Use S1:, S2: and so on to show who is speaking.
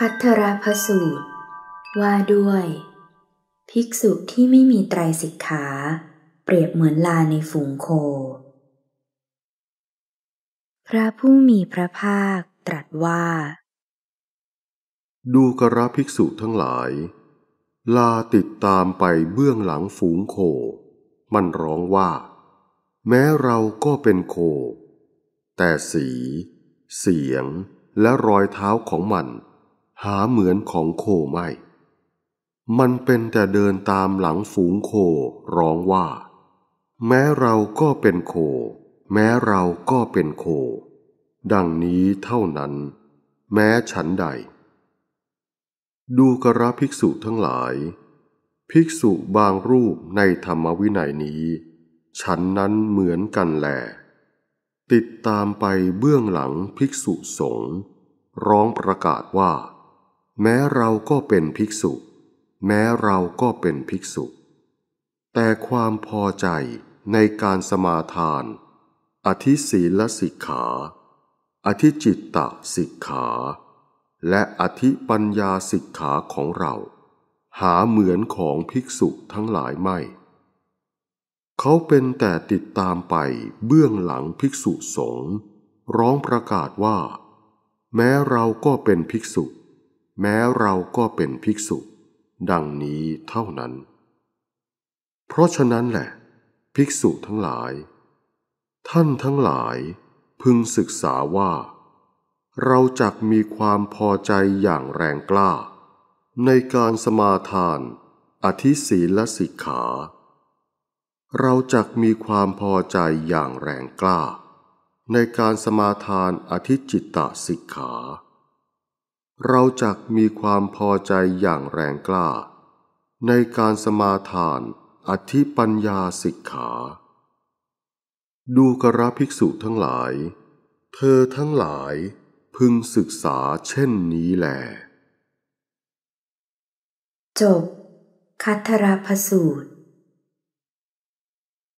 S1: คัทธรพสูตรว่าด้วย ภิกษุที่ไม่มีไตรสิกขา เปรียบเหมือนลาในฝูงโค พระผู้มีพระภาคตรัสว่า
S2: ดูกระภิกษุทั้งหลาย ลาติดตามไปเบื้องหลังฝูงโค มันร้องว่า แม้เราก็เป็นโค แต่สี เสียงและรอยเท้าของมันหาเหมือนของโคไม่ มันเป็นแต่เดินตามหลังฝูงโคร้องว่า แม้เราก็เป็นโค แม้เราก็เป็นโค ดังนี้เท่านั้น แม้ฉันใด ดูกระภิกษุทั้งหลาย ภิกษุบางรูปในธรรมวินัยนี้ ฉันนั้นเหมือนกันแหล ติดตามไปเบื้องหลังภิกษุสงฆ์ร้องประกาศว่าแม้เราก็เป็นภิกษุ แม้เราก็เป็นภิกษุ แต่ความพอใจในการสมาทาน อธิศีลสิกขา อธิจิตตสิกขา และอธิปัญญาสิกขาของเราหาเหมือนของภิกษุทั้งหลายไม่ เขาเป็นแต่ติดตามไปเบื้องหลังภิกษุสงฆ์ร้องประกาศว่า แม้เราก็เป็นภิกษุแม้เราก็เป็นภิกษุดังนี้เท่านั้น เพราะฉะนั้นแหละ ภิกษุทั้งหลาย ท่านทั้งหลายพึงศึกษาว่า เราจักมีความพอใจอย่างแรงกล้า ในการสมาทานอธิศีลสิกขา เราจักมีความพอใจอย่างแรงกล้า ในการสมาทานอธิจิตตสิกขาเราจักมีความพอใจอย่างแรงกล้า ในการสมาทานอธิปัญญาสิกขา ดูกระภิกษุทั้งหลาย เธอทั้งหลายพึงศึกษาเช่นนี้แหล
S1: จบ คัทธรพสูตร